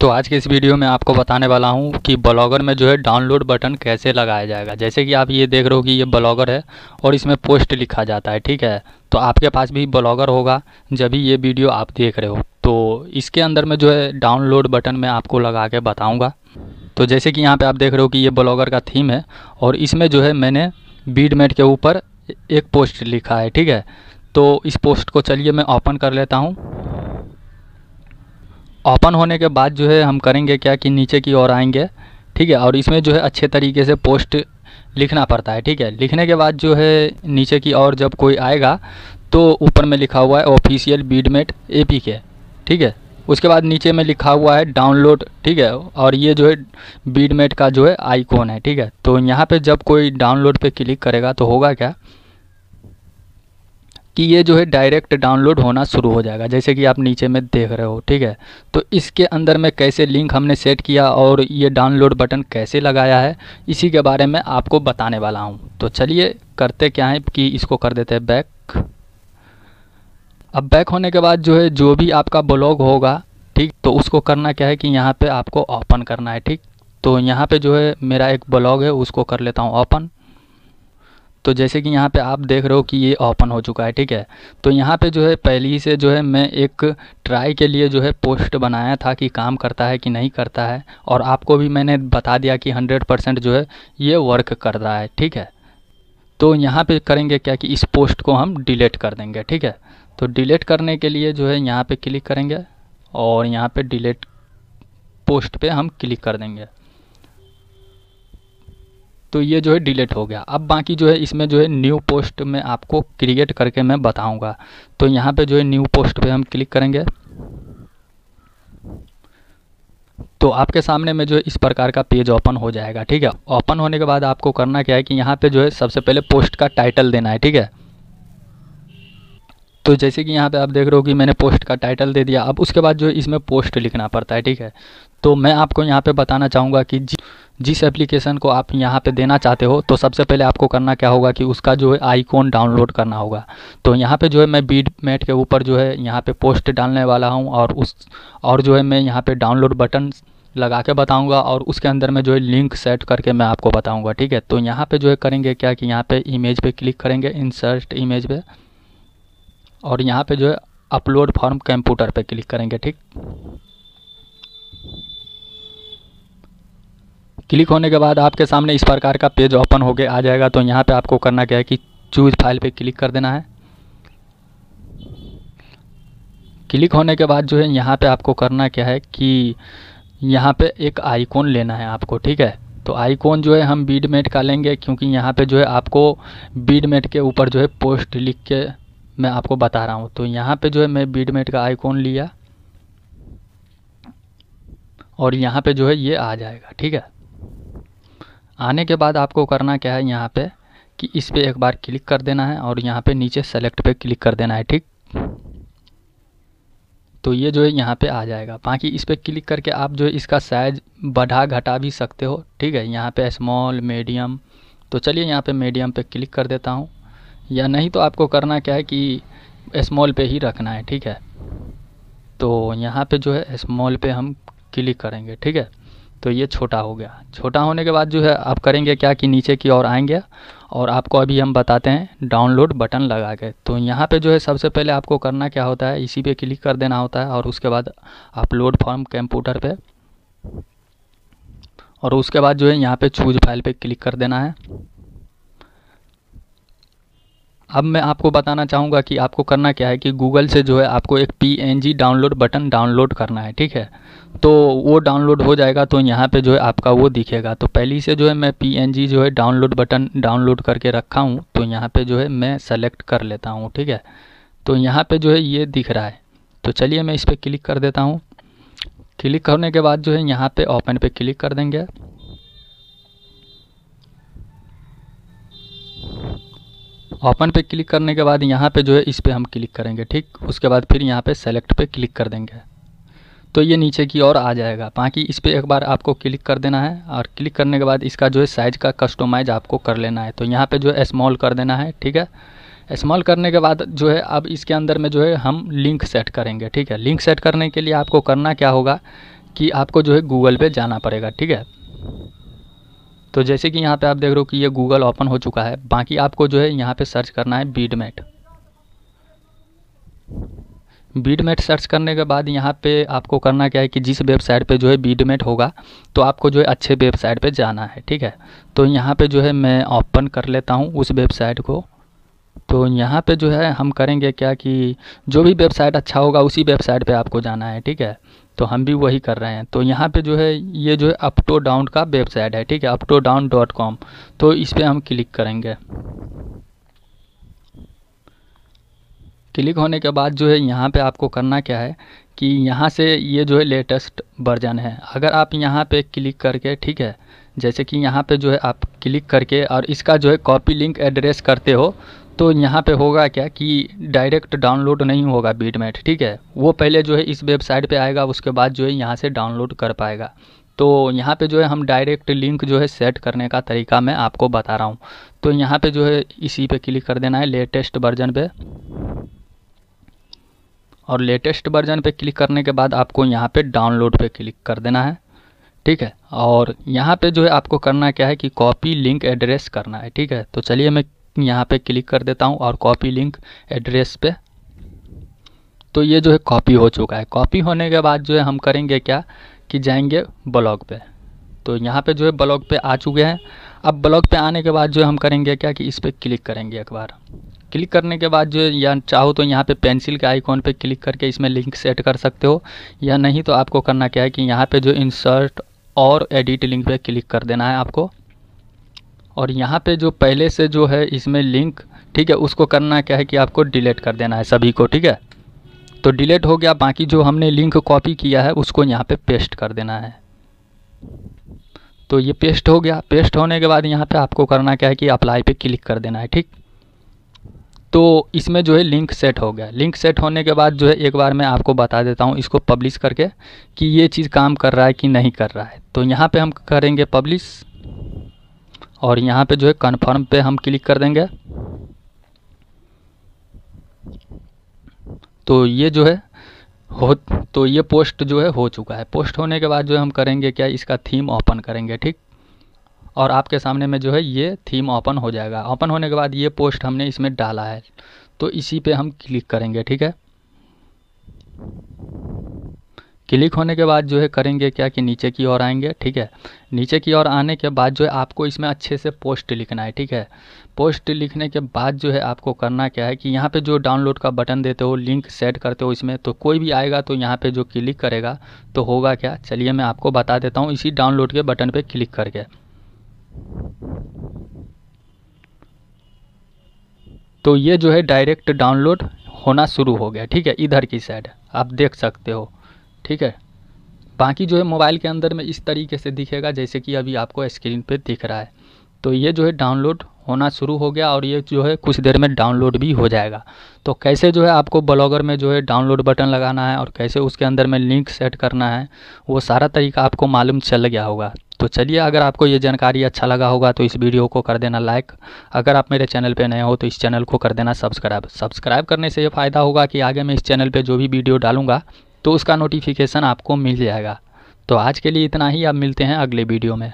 तो आज के इस वीडियो में आपको बताने वाला हूँ कि ब्लॉगर में जो है डाउनलोड बटन कैसे लगाया जाएगा जैसे कि आप ये देख रहे हो कि ये ब्लॉगर है और इसमें पोस्ट लिखा जाता है ठीक है तो आपके पास भी ब्लॉगर होगा जब भी ये वीडियो आप देख रहे हो तो इसके अंदर में जो है डाउनलोड बटन मैं आपको लगा के बताऊँगा तो जैसे कि यहाँ पर आप देख रहे हो कि ये ब्लॉगर का थीम है और इसमें जो है मैंने बीडमेट के ऊपर एक पोस्ट लिखा है ठीक है तो इस पोस्ट को चलिए मैं ओपन कर लेता हूँ ओपन होने के बाद जो है हम करेंगे क्या कि नीचे की ओर आएंगे ठीक है और इसमें जो है अच्छे तरीके से पोस्ट लिखना पड़ता है ठीक है लिखने के बाद जो है नीचे की ओर जब कोई आएगा तो ऊपर में लिखा हुआ है ऑफिशियल बीडमेट ए पी के ठीक है उसके बाद नीचे में लिखा हुआ है डाउनलोड ठीक है और ये जो है बीडमेट का जो है आइकॉन है ठीक है तो यहाँ पे जब कोई डाउनलोड पे क्लिक करेगा तो होगा क्या कि ये जो है डायरेक्ट डाउनलोड होना शुरू हो जाएगा जैसे कि आप नीचे में देख रहे हो ठीक है तो इसके अंदर में कैसे लिंक हमने सेट किया और ये डाउनलोड बटन कैसे लगाया है इसी के बारे में आपको बताने वाला हूँ तो चलिए करते क्या है कि इसको कर देते हैं बैक अब बैक होने के बाद जो है जो भी आपका ब्लॉग होगा ठीक तो उसको करना क्या है कि यहाँ पे आपको ओपन करना है ठीक तो यहाँ पे जो है मेरा एक ब्लॉग है उसको कर लेता हूँ ओपन तो जैसे कि यहाँ पे आप देख रहे हो कि ये ओपन हो चुका है ठीक है तो यहाँ पे जो है पहले ही से जो है मैं एक ट्राई के लिए जो है पोस्ट बनाया था कि काम करता है कि नहीं करता है और आपको भी मैंने बता दिया कि हंड्रेड परसेंट जो है ये वर्क कर रहा है ठीक है तो यहाँ पे करेंगे क्या कि इस पोस्ट को हम डिलीट कर देंगे ठीक है तो डिलीट करने के लिए जो है यहाँ पर क्लिक करेंगे और यहाँ पर डिलेट पोस्ट पर हम क्लिक कर देंगे तो ये जो है डिलीट हो गया अब बाकी जो है इसमें जो है न्यू पोस्ट में आपको क्रिएट करके मैं बताऊंगा तो यहाँ पे जो है न्यू पोस्ट पे हम क्लिक करेंगे तो आपके सामने में जो है इस प्रकार का पेज ओपन हो जाएगा ठीक है ओपन होने के बाद आपको करना क्या है कि यहाँ पे जो है सबसे पहले पोस्ट का टाइटल देना है ठीक है तो जैसे कि यहाँ पे आप देख रहे हो कि मैंने पोस्ट का टाइटल दे दिया अब उसके बाद जो है इसमें पोस्ट लिखना पड़ता है ठीक है तो मैं आपको यहाँ पे बताना चाहूँगा कि जिस एप्लीकेशन को आप यहाँ पे देना चाहते हो तो सबसे पहले आपको करना क्या होगा कि उसका जो है आइकॉन डाउनलोड करना होगा तो यहाँ पे जो है मैं बीड मेट के ऊपर जो है यहाँ पे पोस्ट डालने वाला हूँ और उस और जो है मैं यहाँ पे डाउनलोड बटन लगा के बताऊँगा और उसके अंदर में जो है लिंक सेट करके मैं आपको बताऊँगा ठीक है तो यहाँ पर जो है करेंगे क्या कि यहाँ पर इमेज पर क्लिक करेंगे इंसर्ट इमेज पर और यहाँ पर जो है अपलोड फॉर्म कंप्यूटर पर क्लिक करेंगे ठीक क्लिक होने के बाद आपके सामने इस प्रकार का पेज ओपन होकर आ जाएगा तो यहाँ पे आपको करना क्या है कि चूज फाइल पे क्लिक कर देना है क्लिक होने के बाद जो है यहाँ पे आपको करना क्या है कि यहाँ पे एक आइकॉन लेना है आपको ठीक है तो आइकॉन जो है हम बीड मेट का लेंगे क्योंकि यहाँ पे जो है आपको बीड मेट के ऊपर जो है पोस्ट लिख के मैं आपको बता रहा हूँ तो यहाँ पे जो है मैं बीड मेट का आइकॉन लिया और यहाँ पे जो है ये आ जाएगा ठीक है आने के बाद आपको करना क्या है यहाँ पे कि इस पर एक बार क्लिक कर देना है और यहाँ पे नीचे सेलेक्ट पे क्लिक कर देना है ठीक तो ये जो है यहाँ पे आ जाएगा बाकी इस पर क्लिक करके आप जो है इसका साइज बढ़ा घटा भी सकते हो ठीक है यहाँ पे स्मॉल मीडियम तो चलिए यहाँ पे मीडियम पे क्लिक कर देता हूँ या नहीं तो आपको करना क्या है कि स्मॉल पे ही रखना है ठीक है तो यहाँ पे जो है स्मॉल पे हम क्लिक करेंगे ठीक है तो ये छोटा हो गया छोटा होने के बाद जो है आप करेंगे क्या कि नीचे की ओर आएंगे और आपको अभी हम बताते हैं डाउनलोड बटन लगा के तो यहाँ पे जो है सबसे पहले आपको करना क्या होता है इसी पे क्लिक कर देना होता है और उसके बाद अपलोड फॉर्म कंप्यूटर पे और उसके बाद जो है यहाँ पे चूज फाइल पे क्लिक कर देना है अब मैं आपको बताना चाहूँगा कि आपको करना क्या है कि गूगल से जो है आपको एक पी डाउनलोड बटन डाउनलोड करना है ठीक है तो वो डाउनलोड हो जाएगा तो यहाँ पे जो है आपका वो दिखेगा तो पहली से जो है मैं पी जो है डाउनलोड बटन डाउनलोड करके रखा हूँ तो यहाँ पे जो है मैं सेलेक्ट कर लेता हूँ ठीक है तो यहाँ पे जो है ये दिख रहा है तो चलिए मैं इस पर क्लिक कर देता हूँ क्लिक करने के बाद जो है यहाँ पर ओपन पर क्लिक कर देंगे ओपन पे क्लिक करने के बाद यहाँ पे जो है इस पर हम क्लिक करेंगे ठीक उसके बाद फिर यहाँ पे सेलेक्ट पे क्लिक कर देंगे तो ये नीचे की ओर आ जाएगा बाकी इस पर एक बार आपको क्लिक कर देना है और क्लिक करने के बाद इसका जो है साइज़ का कस्टोमाइज आपको कर लेना है तो यहाँ पे जो है स्मॉल कर देना है ठीक है स्मॉल करने के बाद जो है अब इसके अंदर में जो है हम लिंक सेट करेंगे ठीक है लिंक सेट करने के लिए आपको करना क्या होगा कि आपको जो है गूगल पे जाना पड़ेगा ठीक है तो जैसे कि यहाँ पे आप देख रहे हो कि ये गूगल ओपन हो चुका है बाकी आपको जो है यहाँ पे सर्च करना है बीड मैट बीड मैट सर्च करने के बाद यहाँ पे आपको करना क्या है कि जिस वेबसाइट पे जो है बीड मैट होगा तो आपको जो है अच्छे वेबसाइट पे जाना है ठीक है तो यहाँ पे जो है मैं ओपन कर लेता हूँ उस वेबसाइट को तो यहाँ पे जो है हम करेंगे क्या कि जो भी वेबसाइट अच्छा होगा उसी वेबसाइट पे आपको जाना है ठीक है तो हम भी वही कर रहे हैं तो यहाँ पे जो है ये जो है अपटो डाउन का वेबसाइट है ठीक है अपटो डाउन डॉट कॉम तो इस पर हम क्लिक करेंगे क्लिक होने के बाद जो है यहाँ पे आपको करना क्या है कि यहाँ से ये जो है लेटेस्ट वर्जन है अगर आप यहाँ पे क्लिक करके ठीक है जैसे कि यहाँ पे जो है आप क्लिक करके और इसका जो है कॉपी लिंक एड्रेस करते हो तो यहाँ पे होगा क्या कि डायरेक्ट डाउनलोड नहीं होगा बीटमेट ठीक है वो पहले जो है इस वेबसाइट पे आएगा उसके बाद जो है यहाँ से डाउनलोड कर पाएगा तो यहाँ पे जो है हम डायरेक्ट लिंक जो है सेट करने का तरीका मैं आपको बता रहा हूँ तो यहाँ पे जो है इसी पे क्लिक कर देना है लेटेस्ट वर्जन पे और लेटेस्ट वर्जन पे क्लिक करने के बाद आपको यहाँ पे डाउनलोड पे क्लिक कर देना है ठीक है और यहाँ पे जो है आपको करना क्या है कि कॉपी लिंक एड्रेस करना है ठीक है तो चलिए मैं यहाँ पे क्लिक कर देता हूँ और कॉपी लिंक एड्रेस पे तो ये जो है कॉपी हो चुका है कॉपी होने के बाद जो है हम करेंगे क्या कि जाएंगे ब्लॉग पे तो यहाँ पे जो है ब्लॉग पे आ चुके हैं अब ब्लॉग पे आने के बाद जो है हम करेंगे क्या कि इस पर क्लिक करेंगे एक बार क्लिक करने के बाद जो है या चाहो तो यहाँ पे पेंसिल के आइकॉन पे क्लिक करके इसमें लिंक सेट कर सकते हो या नहीं तो आपको करना क्या है कि यहाँ पे जो इंसर्ट और एडिट लिंक पे क्लिक कर देना है आपको और यहाँ पे जो पहले से जो है इसमें लिंक ठीक है उसको करना क्या है कि आपको डिलीट कर देना है सभी को ठीक है तो डिलीट हो गया बाकी जो हमने लिंक कॉपी किया है उसको यहाँ पे पेस्ट कर देना है तो ये पेस्ट हो गया पेस्ट होने के बाद यहाँ पे आपको करना क्या है कि अप्लाई पे क्लिक कर देना है ठीक तो इसमें जो है लिंक सेट हो गया लिंक सेट होने के बाद जो है एक बार मैं आपको बता देता हूँ इसको पब्लिश करके कि ये चीज़ काम कर रहा है कि नहीं कर रहा है तो यहाँ पर हम करेंगे पब्लिश और यहाँ पे जो है कन्फर्म पे हम क्लिक कर देंगे तो ये जो है हो तो ये पोस्ट जो है हो चुका है पोस्ट होने के बाद जो है हम करेंगे क्या इसका थीम ओपन करेंगे ठीक और आपके सामने में जो है ये थीम ओपन हो जाएगा ओपन होने के बाद ये पोस्ट हमने इसमें डाला है तो इसी पे हम क्लिक करेंगे ठीक है क्लिक होने के बाद जो है करेंगे क्या कि नीचे की ओर आएंगे ठीक है नीचे की ओर आने के बाद जो है आपको इसमें अच्छे से पोस्ट लिखना है ठीक है पोस्ट लिखने के बाद जो है आपको करना क्या है कि यहाँ पे जो डाउनलोड का बटन देते हो लिंक सेट करते हो इसमें तो कोई भी आएगा तो यहाँ पे जो क्लिक करेगा तो होगा क्या चलिए मैं आपको बता देता हूँ इसी डाउनलोड के बटन पर क्लिक करके तो ये जो है डायरेक्ट डाउनलोड होना शुरू हो गया ठीक है इधर की साइड आप देख सकते हो ठीक है बाकी जो है मोबाइल के अंदर में इस तरीके से दिखेगा जैसे कि अभी आपको स्क्रीन पे दिख रहा है तो ये जो है डाउनलोड होना शुरू हो गया और ये जो है कुछ देर में डाउनलोड भी हो जाएगा तो कैसे जो है आपको ब्लॉगर में जो है डाउनलोड बटन लगाना है और कैसे उसके अंदर में लिंक सेट करना है वो सारा तरीका आपको मालूम चल गया होगा तो चलिए अगर आपको ये जानकारी अच्छा लगा होगा तो इस वीडियो को कर देना लाइक अगर आप मेरे चैनल पे नए हो तो इस चैनल को कर देना सब्सक्राइब सब्सक्राइब करने से ये फ़ायदा होगा कि आगे मैं इस चैनल पे जो भी वीडियो डालूंगा तो उसका नोटिफिकेशन आपको मिल जाएगा तो आज के लिए इतना ही आप मिलते हैं अगले वीडियो में